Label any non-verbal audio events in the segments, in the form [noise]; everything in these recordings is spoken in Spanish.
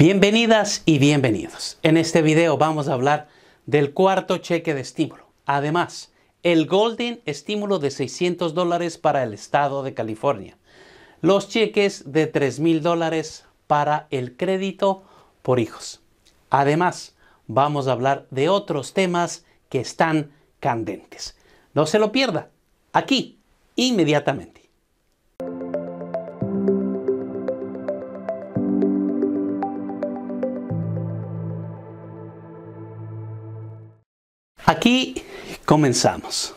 Bienvenidas y bienvenidos. En este video vamos a hablar del cuarto cheque de estímulo. Además, el Golden estímulo de 600 dólares para el estado de California. Los cheques de 3,000 dólares para el crédito por hijos. Además, vamos a hablar de otros temas que están candentes. No se lo pierda, aquí, inmediatamente. aquí comenzamos.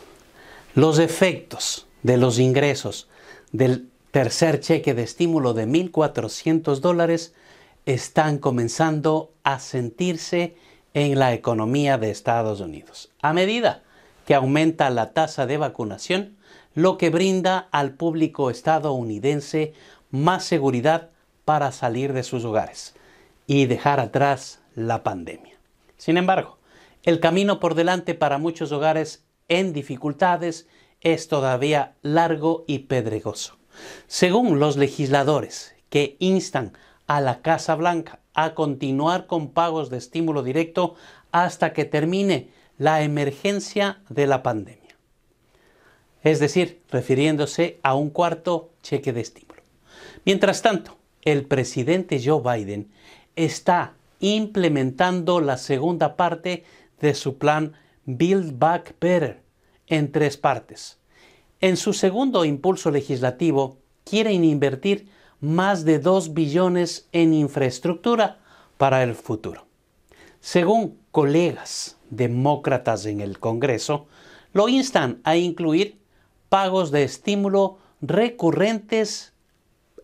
Los efectos de los ingresos del tercer cheque de estímulo de 1.400 dólares están comenzando a sentirse en la economía de Estados Unidos. A medida que aumenta la tasa de vacunación, lo que brinda al público estadounidense más seguridad para salir de sus hogares y dejar atrás la pandemia. Sin embargo, el camino por delante para muchos hogares en dificultades es todavía largo y pedregoso. Según los legisladores que instan a la Casa Blanca a continuar con pagos de estímulo directo hasta que termine la emergencia de la pandemia. Es decir, refiriéndose a un cuarto cheque de estímulo. Mientras tanto, el presidente Joe Biden está implementando la segunda parte de su plan Build Back Better en tres partes. En su segundo impulso legislativo, quieren invertir más de 2 billones en infraestructura para el futuro. Según colegas demócratas en el Congreso, lo instan a incluir pagos de estímulo recurrentes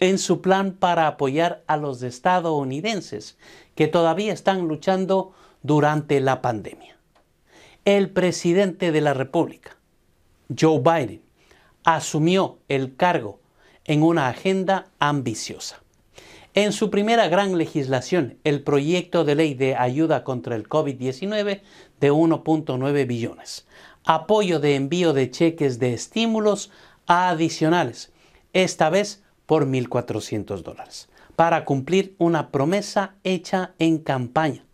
en su plan para apoyar a los estadounidenses que todavía están luchando durante la pandemia. El presidente de la República, Joe Biden, asumió el cargo en una agenda ambiciosa. En su primera gran legislación, el proyecto de ley de ayuda contra el COVID-19 de 1.9 billones, apoyo de envío de cheques de estímulos adicionales, esta vez por 1.400 dólares, para cumplir una promesa hecha en campaña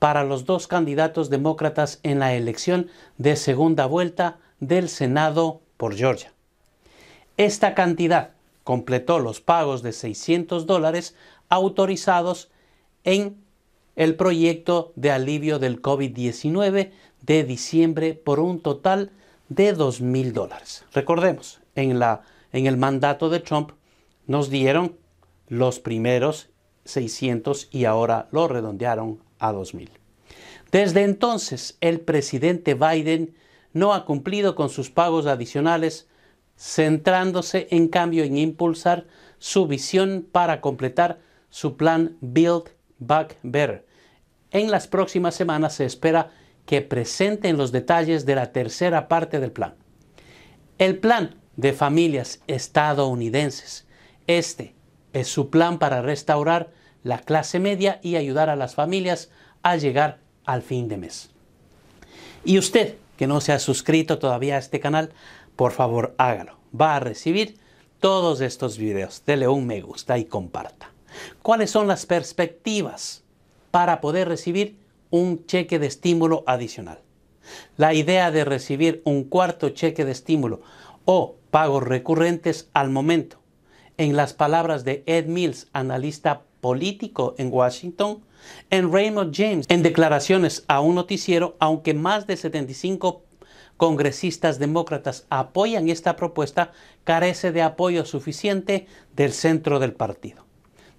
para los dos candidatos demócratas en la elección de segunda vuelta del Senado por Georgia. Esta cantidad completó los pagos de 600 dólares autorizados en el proyecto de alivio del COVID-19 de diciembre por un total de 2.000 dólares. Recordemos, en, en el mandato de Trump nos dieron los primeros 600 y ahora lo redondearon 2000. Desde entonces, el presidente Biden no ha cumplido con sus pagos adicionales, centrándose en cambio en impulsar su visión para completar su plan Build Back Better. En las próximas semanas se espera que presenten los detalles de la tercera parte del plan. El plan de familias estadounidenses. Este es su plan para restaurar la clase media y ayudar a las familias a llegar al fin de mes. Y usted que no se ha suscrito todavía a este canal, por favor hágalo. Va a recibir todos estos videos. Dele un me gusta y comparta. ¿Cuáles son las perspectivas para poder recibir un cheque de estímulo adicional? La idea de recibir un cuarto cheque de estímulo o pagos recurrentes al momento, en las palabras de Ed Mills, analista político en Washington, en Raymond James, en declaraciones a un noticiero, aunque más de 75 congresistas demócratas apoyan esta propuesta, carece de apoyo suficiente del centro del partido.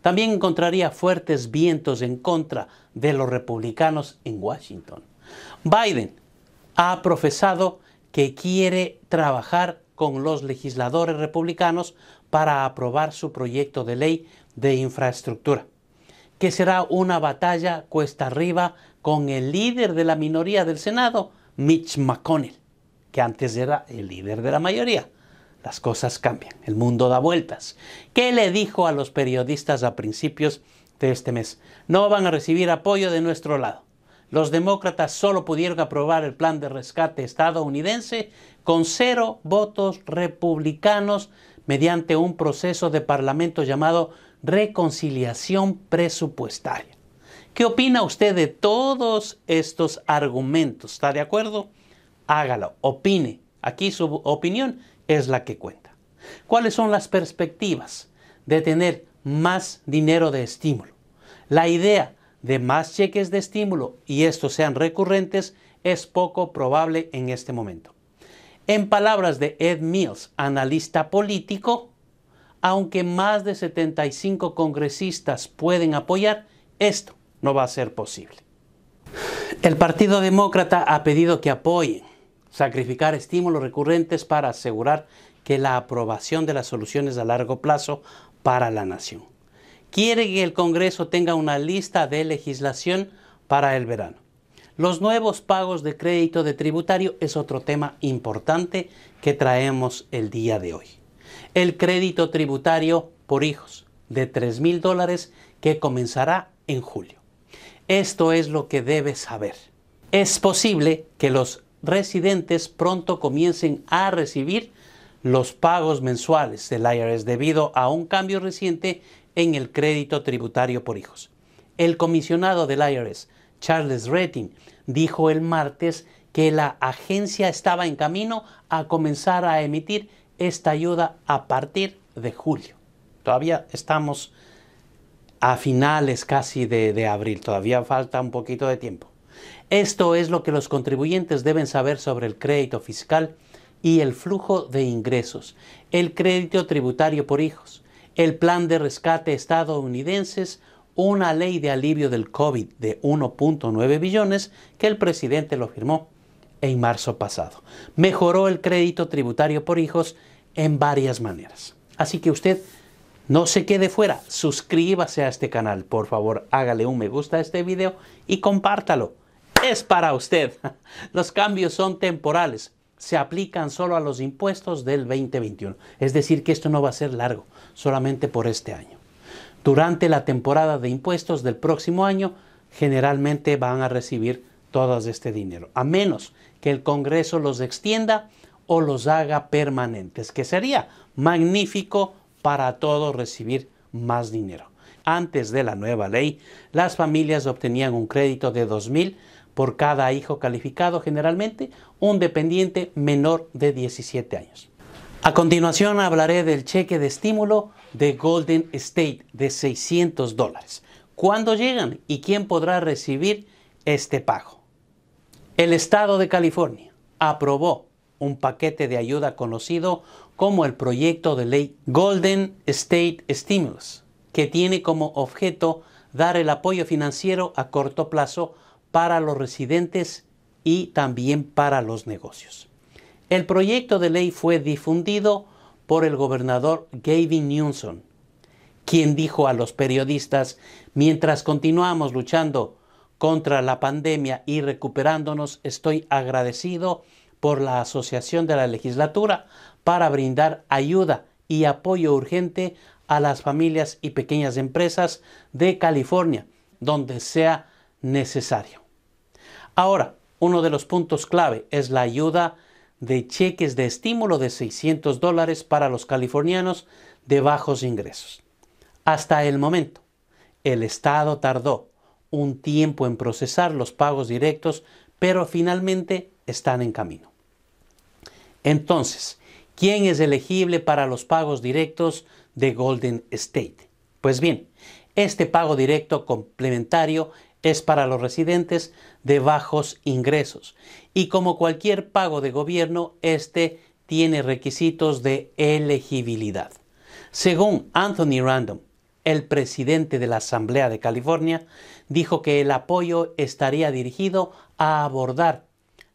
También encontraría fuertes vientos en contra de los republicanos en Washington. Biden ha profesado que quiere trabajar con los legisladores republicanos para aprobar su proyecto de ley de infraestructura, que será una batalla cuesta arriba con el líder de la minoría del Senado, Mitch McConnell, que antes era el líder de la mayoría. Las cosas cambian, el mundo da vueltas. ¿Qué le dijo a los periodistas a principios de este mes? No van a recibir apoyo de nuestro lado los demócratas solo pudieron aprobar el plan de rescate estadounidense con cero votos republicanos mediante un proceso de parlamento llamado reconciliación presupuestaria. ¿Qué opina usted de todos estos argumentos? ¿Está de acuerdo? Hágalo, opine. Aquí su opinión es la que cuenta. ¿Cuáles son las perspectivas de tener más dinero de estímulo? La idea de más cheques de estímulo y estos sean recurrentes es poco probable en este momento. En palabras de Ed Mills, analista político, aunque más de 75 congresistas pueden apoyar, esto no va a ser posible. El Partido Demócrata ha pedido que apoyen sacrificar estímulos recurrentes para asegurar que la aprobación de las soluciones a largo plazo para la nación quiere que el Congreso tenga una lista de legislación para el verano. Los nuevos pagos de crédito de tributario es otro tema importante que traemos el día de hoy. El crédito tributario por hijos de 3 mil dólares que comenzará en julio. Esto es lo que debes saber. Es posible que los residentes pronto comiencen a recibir los pagos mensuales del IRS debido a un cambio reciente en el crédito tributario por hijos. El comisionado del IRS, Charles Retting, dijo el martes que la agencia estaba en camino a comenzar a emitir esta ayuda a partir de julio. Todavía estamos a finales casi de, de, abril, todavía falta un poquito de tiempo. Esto es lo que los contribuyentes deben saber sobre el crédito fiscal y el flujo de ingresos, el crédito tributario por hijos, el plan de rescate estadounidenses, una ley de alivio del COVID de 1.9 billones que el presidente lo firmó en marzo pasado. Mejoró el crédito tributario por hijos en varias maneras. Así que usted no se quede fuera, suscríbase a este canal, por favor, hágale un me gusta a este video y compártalo. Es para usted. [laughs] Los cambios son temporales se aplican solo a los impuestos del 2021. Es decir, que esto no va a ser largo, solamente por este año. Durante la temporada de impuestos del próximo año, generalmente van a recibir todo este dinero, a menos que el Congreso los extienda o los haga permanentes, que sería magnífico para todos recibir más dinero. Antes de la nueva ley, las familias obtenían un crédito de 2.000 por cada hijo calificado, generalmente un dependiente menor de 17 años. A continuación hablaré del cheque de estímulo de Golden State de 600 dólares. ¿Cuándo llegan y quién podrá recibir este pago? El Estado de California aprobó un paquete de ayuda conocido como el proyecto de ley Golden State Stimulus, que tiene como objeto dar el apoyo financiero a corto plazo para los residentes y también para los negocios. El proyecto de ley fue difundido por el gobernador Gavin Newsom, quien dijo a los periodistas, mientras continuamos luchando contra la pandemia y recuperándonos, estoy agradecido por la Asociación de la Legislatura para brindar ayuda y apoyo urgente a las familias y pequeñas empresas de California, donde sea necesario. Ahora, uno de los puntos clave es la ayuda de cheques de estímulo de 600 dólares para los californianos de bajos ingresos. Hasta el momento, el Estado tardó un tiempo en procesar los pagos directos, pero finalmente están en camino. Entonces, ¿quién es elegible para los pagos directos de Golden State? Pues bien, este pago directo complementario es para los residentes de bajos ingresos. Y como cualquier pago de gobierno, este tiene requisitos de elegibilidad. Según Anthony Random, el presidente de la Asamblea de California, dijo que el apoyo estaría dirigido a abordar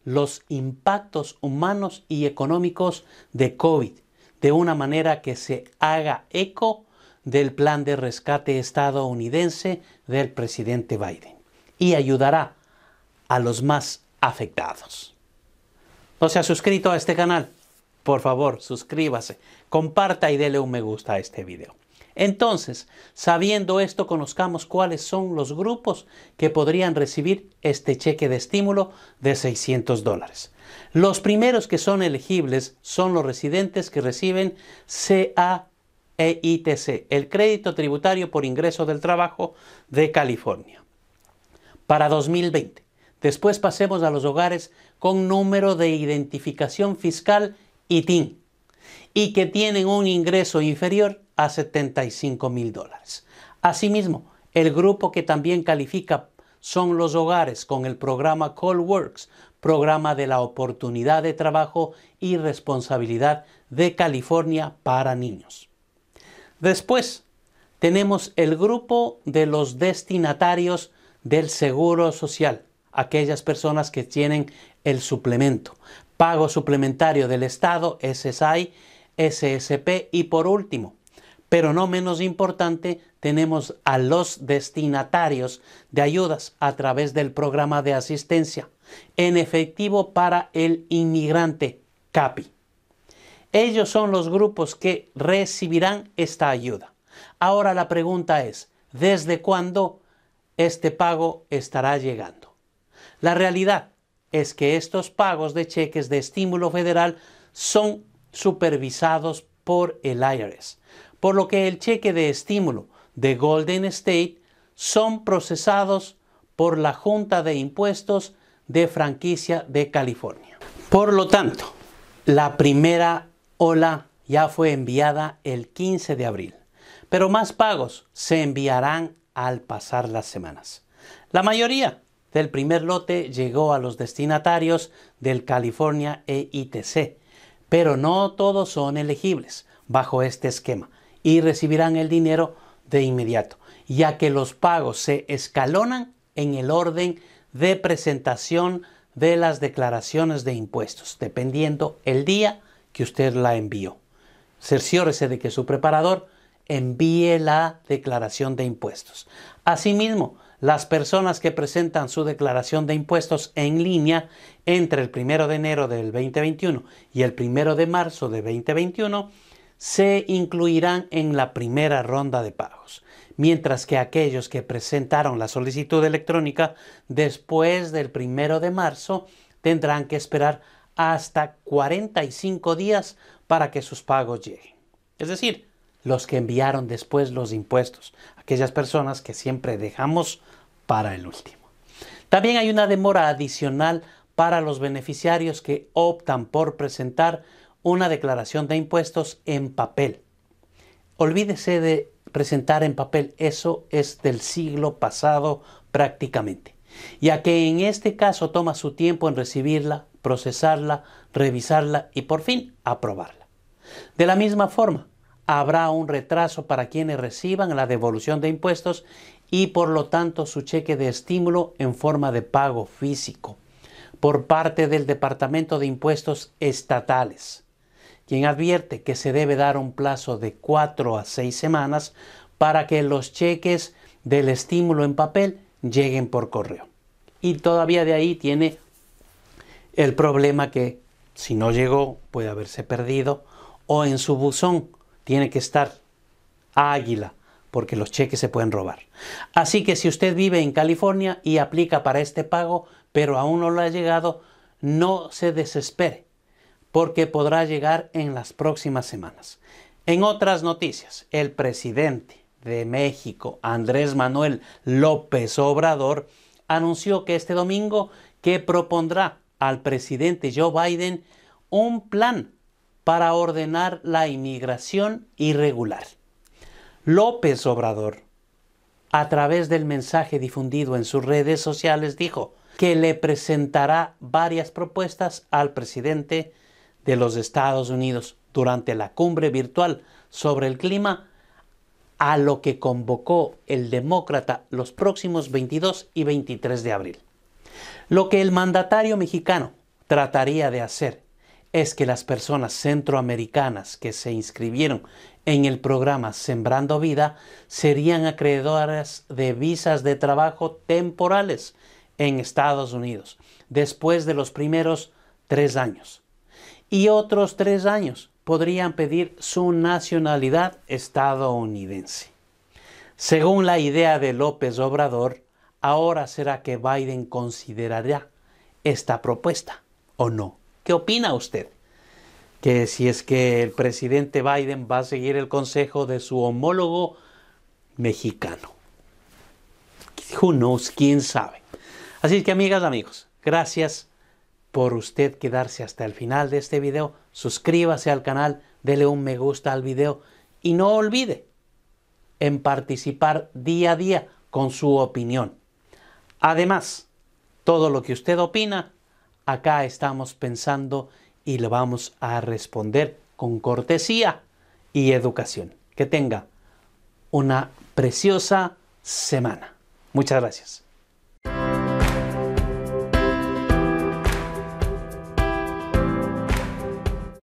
los impactos humanos y económicos de COVID de una manera que se haga eco del plan de rescate estadounidense del presidente Biden y ayudará a los más afectados. ¿No se ha suscrito a este canal? Por favor, suscríbase, comparta y déle un me gusta a este video. Entonces, sabiendo esto, conozcamos cuáles son los grupos que podrían recibir este cheque de estímulo de 600 dólares. Los primeros que son elegibles son los residentes que reciben CAEITC, e el crédito tributario por ingreso del trabajo de California para 2020. Después pasemos a los hogares con número de identificación fiscal y ITIN y que tienen un ingreso inferior a 75 mil dólares. Asimismo, el grupo que también califica son los hogares con el programa CallWorks, programa de la oportunidad de trabajo y responsabilidad de California para niños. Después, tenemos el grupo de los destinatarios del Seguro Social, aquellas personas que tienen el suplemento. Pago suplementario del Estado, SSI, SSP y por último, pero no menos importante, tenemos a los destinatarios de ayudas a través del programa de asistencia en efectivo para el inmigrante CAPI. Ellos son los grupos que recibirán esta ayuda. Ahora la pregunta es, ¿desde cuándo este pago estará llegando. La realidad es que estos pagos de cheques de estímulo federal son supervisados por el IRS, por lo que el cheque de estímulo de Golden State son procesados por la Junta de Impuestos de Franquicia de California. Por lo tanto, la primera ola ya fue enviada el 15 de abril, pero más pagos se enviarán al pasar las semanas. La mayoría del primer lote llegó a los destinatarios del California EITC, pero no todos son elegibles bajo este esquema y recibirán el dinero de inmediato, ya que los pagos se escalonan en el orden de presentación de las declaraciones de impuestos, dependiendo el día que usted la envió. Cerciórese de que su preparador envíe la declaración de impuestos. Asimismo, las personas que presentan su declaración de impuestos en línea entre el primero de enero del 2021 y el 1 de marzo de 2021 se incluirán en la primera ronda de pagos, mientras que aquellos que presentaron la solicitud electrónica después del primero de marzo tendrán que esperar hasta 45 días para que sus pagos lleguen. Es decir, los que enviaron después los impuestos, aquellas personas que siempre dejamos para el último. También hay una demora adicional para los beneficiarios que optan por presentar una declaración de impuestos en papel. Olvídese de presentar en papel, eso es del siglo pasado prácticamente, ya que en este caso toma su tiempo en recibirla, procesarla, revisarla y por fin aprobarla. De la misma forma, habrá un retraso para quienes reciban la devolución de impuestos y por lo tanto su cheque de estímulo en forma de pago físico por parte del Departamento de Impuestos Estatales, quien advierte que se debe dar un plazo de cuatro a seis semanas para que los cheques del estímulo en papel lleguen por correo. Y todavía de ahí tiene el problema que si no llegó puede haberse perdido o en su buzón tiene que estar águila, porque los cheques se pueden robar. Así que si usted vive en California y aplica para este pago, pero aún no lo ha llegado, no se desespere, porque podrá llegar en las próximas semanas. En otras noticias, el presidente de México, Andrés Manuel López Obrador, anunció que este domingo que propondrá al presidente Joe Biden un plan para ordenar la inmigración irregular. López Obrador, a través del mensaje difundido en sus redes sociales, dijo que le presentará varias propuestas al presidente de los Estados Unidos durante la cumbre virtual sobre el clima, a lo que convocó el demócrata los próximos 22 y 23 de abril. Lo que el mandatario mexicano trataría de hacer es que las personas centroamericanas que se inscribieron en el programa Sembrando Vida serían acreedoras de visas de trabajo temporales en Estados Unidos después de los primeros tres años. Y otros tres años podrían pedir su nacionalidad estadounidense. Según la idea de López Obrador, ahora será que Biden considerará esta propuesta o no. ¿Qué opina usted? Que si es que el presidente Biden va a seguir el consejo de su homólogo mexicano. Who quién sabe. Así que amigas, amigos, gracias por usted quedarse hasta el final de este video. Suscríbase al canal, dele un me gusta al video y no olvide en participar día a día con su opinión. Además, todo lo que usted opina acá estamos pensando y le vamos a responder con cortesía y educación. Que tenga una preciosa semana. Muchas gracias.